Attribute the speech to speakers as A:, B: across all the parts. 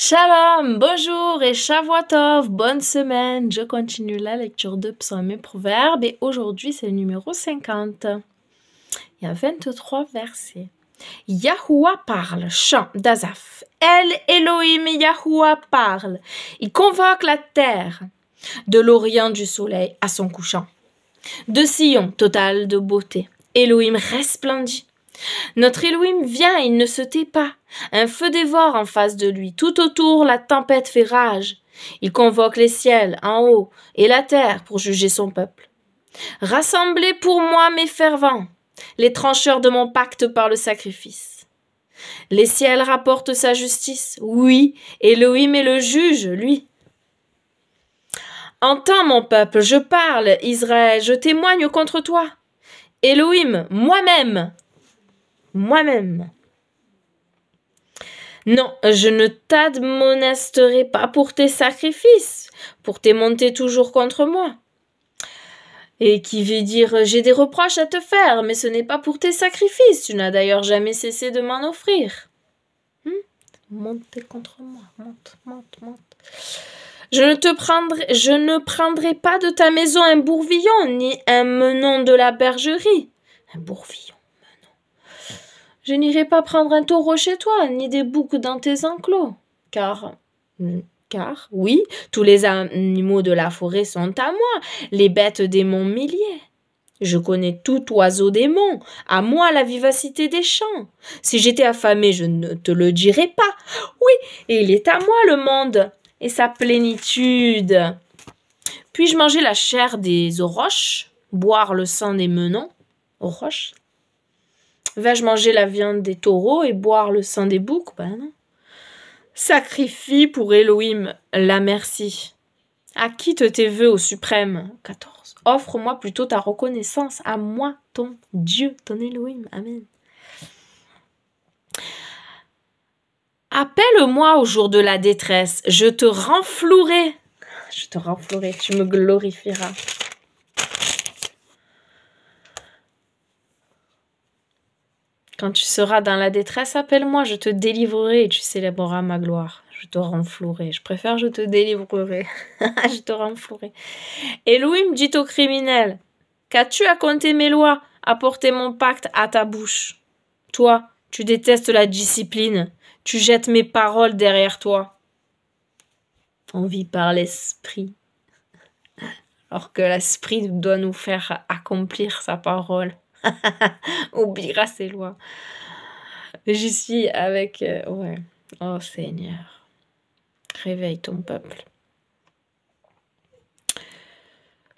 A: Shalom, bonjour et Shavuotov, bonne semaine. Je continue la lecture de Psaume et Proverbes et aujourd'hui c'est le numéro 50. Il y a 23 versets. Yahoua parle, chant d'Azaf, El Elohim Yahoua parle. Il convoque la terre de l'orient du soleil à son couchant. De Sion, total de beauté. Elohim resplendit. Notre Elohim vient, il ne se tait pas. Un feu dévore en face de lui, tout autour la tempête fait rage. Il convoque les ciels en haut et la terre pour juger son peuple. Rassemblez pour moi mes fervents, les trancheurs de mon pacte par le sacrifice. Les ciels rapportent sa justice. Oui, Elohim est le juge, lui. Entends mon peuple, je parle, Israël, je témoigne contre toi. Elohim, moi-même, moi-même. Non, je ne t'admonesterai pas pour tes sacrifices, pour tes montées toujours contre moi. Et qui veut dire j'ai des reproches à te faire, mais ce n'est pas pour tes sacrifices, tu n'as d'ailleurs jamais cessé de m'en offrir. Hmm contre moi, monte, monte, monte. Je ne te prendrai, je ne prendrai pas de ta maison un bourvillon, ni un menon de la bergerie. Un bourvillon. Je n'irai pas prendre un taureau chez toi, ni des boucs dans tes enclos, car hmm, car oui, tous les animaux de la forêt sont à moi, les bêtes des monts milliers. Je connais tout oiseau des monts, à moi la vivacité des champs. Si j'étais affamé, je ne te le dirais pas. Oui, et il est à moi le monde, et sa plénitude. Puis-je manger la chair des roches, boire le sang des menons, roches? Vais-je manger la viande des taureaux et boire le sang des boucs Ben Sacrifie pour Elohim la merci. Acquitte tes vœux au suprême. 14. Offre-moi plutôt ta reconnaissance à moi, ton Dieu, ton Elohim. Amen. Appelle-moi au jour de la détresse, je te renflouerai. Je te renflouerai, tu me glorifieras. Quand tu seras dans la détresse, appelle-moi, je te délivrerai et tu célébreras ma gloire. Je te renflouerai. Je préfère je te délivrerai. je te renflouerai. me dit au criminel, qu'as-tu à compter mes lois, à porter mon pacte à ta bouche Toi, tu détestes la discipline, tu jettes mes paroles derrière toi. On vit par l'esprit, alors que l'esprit doit nous faire accomplir sa parole. oubliera ses lois. J'y suis avec... Euh, ouais. Oh Seigneur, réveille ton peuple.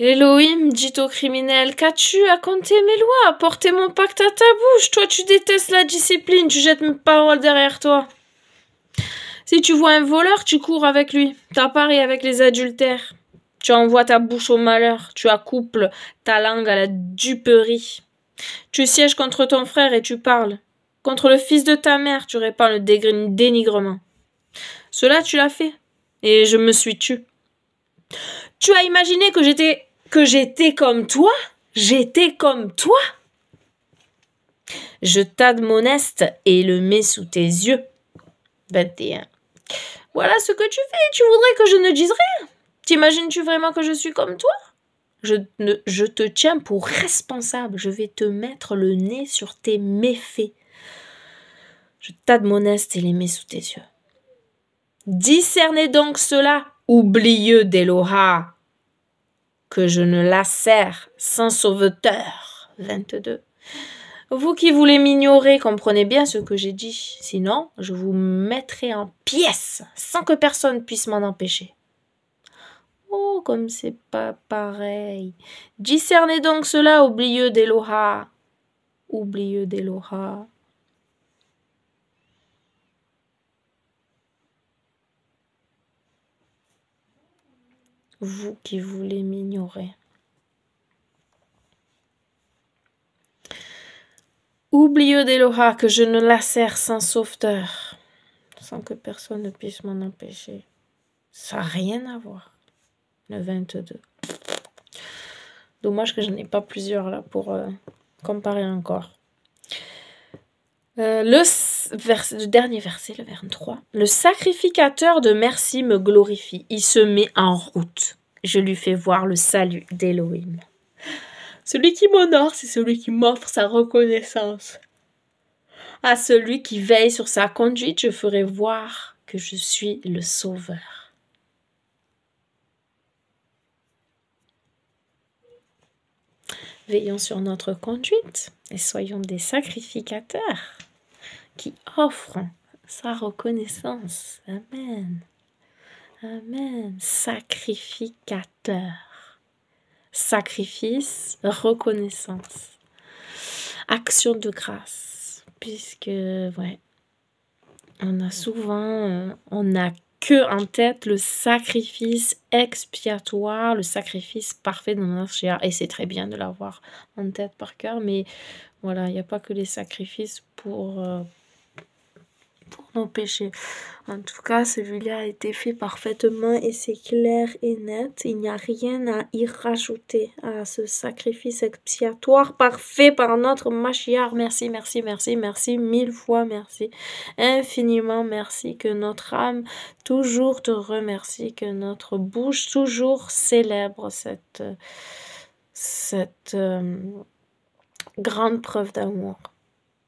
A: Elohim, dit au criminel, qu'as-tu à compter mes lois, à porter mon pacte à ta bouche Toi, tu détestes la discipline, tu jettes mes paroles derrière toi. Si tu vois un voleur, tu cours avec lui, t'apparais avec les adultères. Tu envoies ta bouche au malheur, tu accouples ta langue à la duperie. Tu sièges contre ton frère et tu parles. Contre le fils de ta mère, tu répands le dénigrement. Cela, tu l'as fait. Et je me suis tue. Tu as imaginé que j'étais. que j'étais comme toi J'étais comme toi Je t'admoneste et le mets sous tes yeux. 21. Voilà ce que tu fais. Tu voudrais que je ne dise rien T'imagines-tu vraiment que je suis comme toi je, ne, je te tiens pour responsable. Je vais te mettre le nez sur tes méfaits. Je t'admoneste et les mets sous tes yeux. Discernez donc cela, oublieux d'Eloha, que je ne la sers sans sauveteur. 22. Vous qui voulez m'ignorer, comprenez bien ce que j'ai dit. Sinon, je vous mettrai en pièces sans que personne puisse m'en empêcher. Oh, comme c'est pas pareil. Discernez donc cela, oublieux d'Eloha. Oublieux d'Eloha. Vous qui voulez m'ignorer. Oublieux d'Eloha que je ne la sans sauveteur, sans que personne ne puisse m'en empêcher. Ça n'a rien à voir le 22. Dommage que je n'ai pas plusieurs là pour euh, comparer encore. Euh, le, dernier verset, le 23. Le sacrificateur de merci me glorifie. Il se met en route. Je lui fais voir le salut d'Elohim. Celui qui m'honore, c'est celui qui m'offre sa reconnaissance. À celui qui veille sur sa conduite, je ferai voir que je suis le sauveur. Veillons sur notre conduite et soyons des sacrificateurs qui offrent sa reconnaissance. Amen. Amen. Sacrificateur. Sacrifice, reconnaissance. Action de grâce. Puisque, ouais, on a souvent, euh, on a que en tête le sacrifice expiatoire, le sacrifice parfait de archéa. Et c'est très bien de l'avoir en tête par cœur, mais voilà, il n'y a pas que les sacrifices pour, euh, pour nos péchés. En tout cas, celui-là a été fait parfaitement et c'est clair et net. Il n'y a rien à y rajouter à ce sacrifice expiatoire parfait par notre Machiar. Merci, merci, merci, merci, mille fois merci, infiniment merci. Que notre âme toujours te remercie, que notre bouche toujours célèbre cette, cette euh, grande preuve d'amour.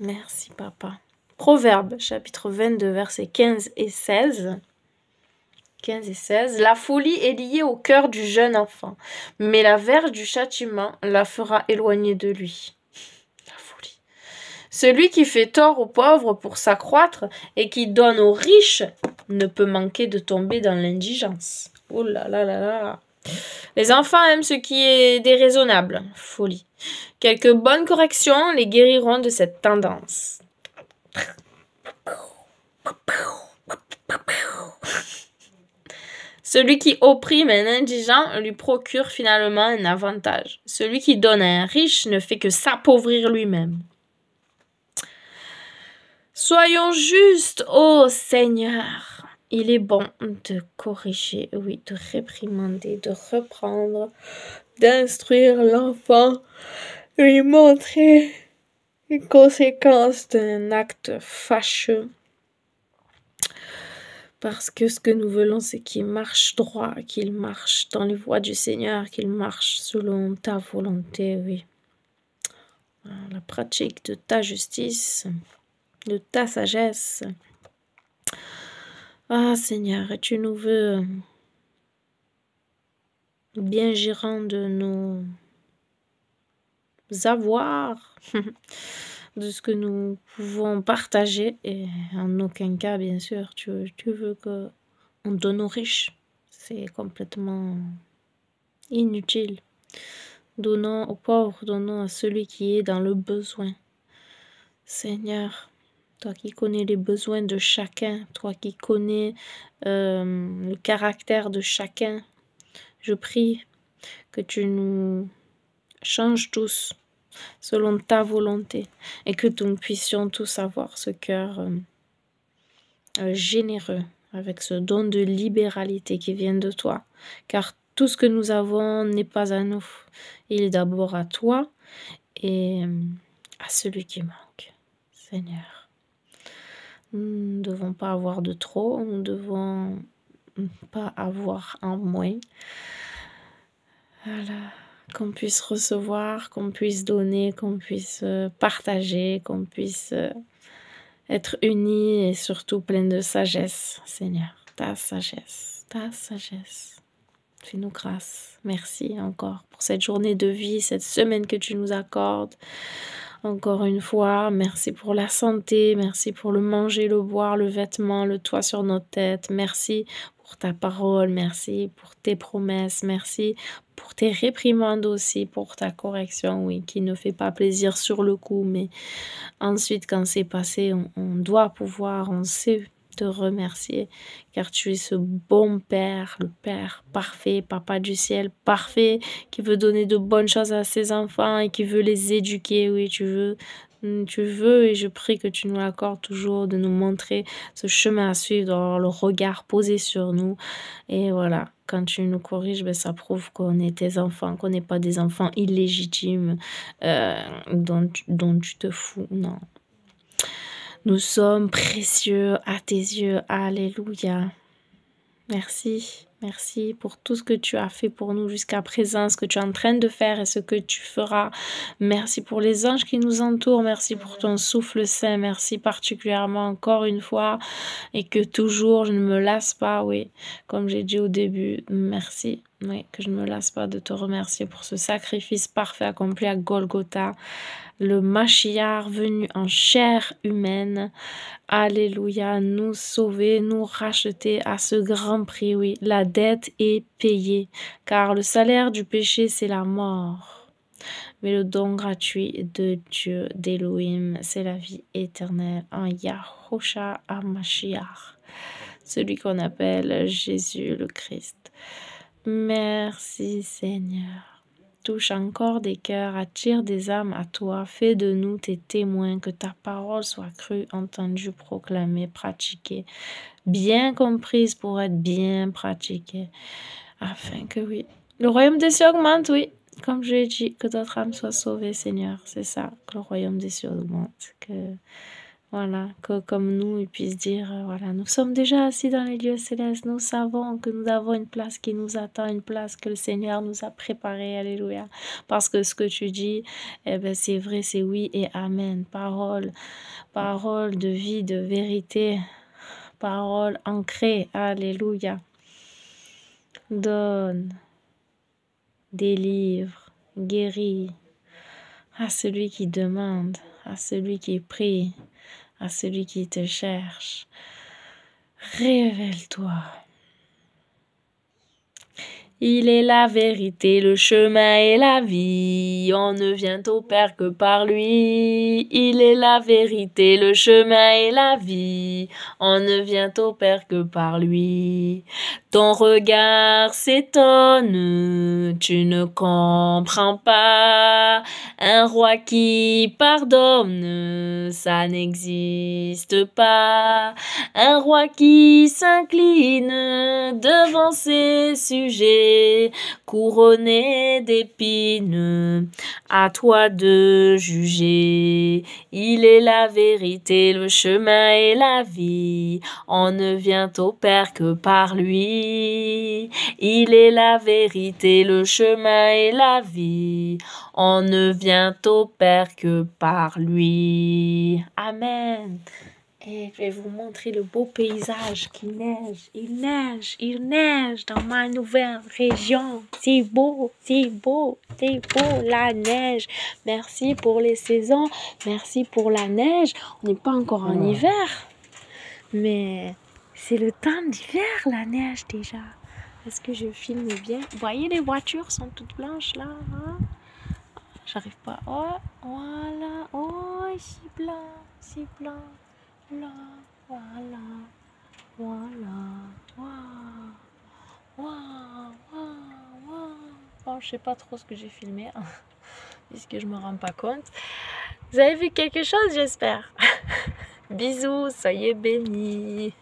A: Merci, papa. Proverbe, chapitre 22, versets 15 et 16. 15 et 16. La folie est liée au cœur du jeune enfant, mais la verge du châtiment la fera éloigner de lui. La folie. Celui qui fait tort aux pauvres pour s'accroître et qui donne aux riches ne peut manquer de tomber dans l'indigence. Oh là là là là. Les enfants aiment ce qui est déraisonnable. Folie. Quelques bonnes corrections les guériront de cette tendance. Celui qui opprime un indigent lui procure finalement un avantage. Celui qui donne à un riche ne fait que s'appauvrir lui-même. Soyons justes, ô Seigneur. Il est bon de corriger, oui, de réprimander, de reprendre, d'instruire l'enfant, lui montrer les conséquences d'un acte fâcheux parce que ce que nous voulons, c'est qu'il marche droit, qu'il marche dans les voies du Seigneur, qu'il marche selon ta volonté, oui. La pratique de ta justice, de ta sagesse. Ah Seigneur, tu nous veux bien gérant de nos avoirs. de ce que nous pouvons partager. Et en aucun cas, bien sûr, tu, veux que on donne aux riches. C'est complètement inutile. Donnons aux pauvres, donnons à celui qui est dans le besoin. Seigneur, toi qui connais les besoins de chacun, toi qui connais euh, le caractère de chacun, je prie que tu nous changes tous selon ta volonté, et que nous puissions tous avoir ce cœur euh, euh, généreux avec ce don de libéralité qui vient de toi, car tout ce que nous avons n'est pas à nous, il est d'abord à toi et euh, à celui qui manque, Seigneur. Nous ne devons pas avoir de trop, nous ne devons pas avoir un moins. Voilà qu'on puisse recevoir, qu'on puisse donner, qu'on puisse euh, partager, qu'on puisse euh, être unis et surtout plein de sagesse, Seigneur. Ta sagesse, ta sagesse. Fais-nous grâce. Merci encore pour cette journée de vie, cette semaine que tu nous accordes. Encore une fois, merci pour la santé, merci pour le manger, le boire, le vêtement, le toit sur nos têtes. Merci pour ta parole, merci pour tes promesses, merci pour tes réprimandes aussi, pour ta correction, oui, qui ne fait pas plaisir sur le coup, mais ensuite, quand c'est passé, on, on doit pouvoir, on sait te remercier, car tu es ce bon Père, le Père parfait, Papa du ciel parfait, qui veut donner de bonnes choses à ses enfants et qui veut les éduquer, oui, tu veux Mm, tu veux et je prie que tu nous accordes toujours de nous montrer ce chemin à suivre, d'avoir le regard posé sur nous. Et voilà, quand tu nous corriges, ben, ça prouve qu'on est tes enfants, qu'on n'est pas des enfants illégitimes euh, dont, dont tu te fous. Non. Nous sommes précieux à tes yeux. Alléluia. Merci. Merci pour tout ce que tu as fait pour nous jusqu'à présent, ce que tu es en train de faire et ce que tu feras. Merci pour les anges qui nous entourent. Merci pour ton souffle saint. Merci particulièrement encore une fois et que toujours je ne me lasse pas, oui, comme j'ai dit au début. Merci. Oui, que je ne me lasse pas de te remercier pour ce sacrifice parfait accompli à Golgotha le Machiar venu en chair humaine. Alléluia, nous sauver, nous racheter à ce grand prix, oui. La dette est payée, car le salaire du péché, c'est la mort. Mais le don gratuit de Dieu, d'Elohim, c'est la vie éternelle en Yahusha HaMashiach, celui qu'on appelle Jésus le Christ. Merci Seigneur touche encore des cœurs, attire des âmes à toi, fais de nous tes témoins, que ta parole soit crue, entendue, proclamée, pratiquée, bien comprise pour être bien pratiquée, afin que oui, le royaume des cieux augmente, oui, comme je l'ai dit, que notre âme soit sauvée, Seigneur, c'est ça, que le royaume des cieux augmente, que voilà, que, comme nous, ils puissent dire, euh, voilà, nous sommes déjà assis dans les lieux célestes, nous savons que nous avons une place qui nous attend, une place que le Seigneur nous a préparée, alléluia. Parce que ce que tu dis, eh ben, c'est vrai, c'est oui et amen. Parole, parole de vie, de vérité, parole ancrée, alléluia. Donne, délivre, guéris à celui qui demande, à celui qui prie à celui qui te cherche. Révèle-toi. Il est la vérité, le chemin et la vie. On ne vient au Père que par lui. Il est la vérité, le chemin et la vie. On ne vient au Père que par lui. Ton regard s'étonne, tu ne comprends pas. Un roi qui pardonne, ça n'existe pas. Un roi qui s'incline devant ses sujets couronné d'épines. À toi de juger. Il est la vérité, le chemin et la vie. On ne vient au Père que par lui. Il est la vérité, le chemin et la vie. On ne vient au Père que par lui. Amen je vais vous montrer le beau paysage qui neige. Il neige, il neige dans ma nouvelle région. C'est beau, c'est beau, c'est beau la neige. Merci pour les saisons, merci pour la neige. On n'est pas encore en hiver, mais c'est le temps d'hiver la neige déjà. Est-ce que je filme bien Vous voyez les voitures sont toutes blanches là. Hein? J'arrive pas. Oh, voilà. Oh, c'est blanc, c'est blanc la, voilà, voilà, wa, wa, wa, wa, Bon, je sais pas trop ce que j'ai filmé, hein, puisque je me rends pas compte. Vous avez vu quelque chose, j'espère. Bisous, soyez bénis.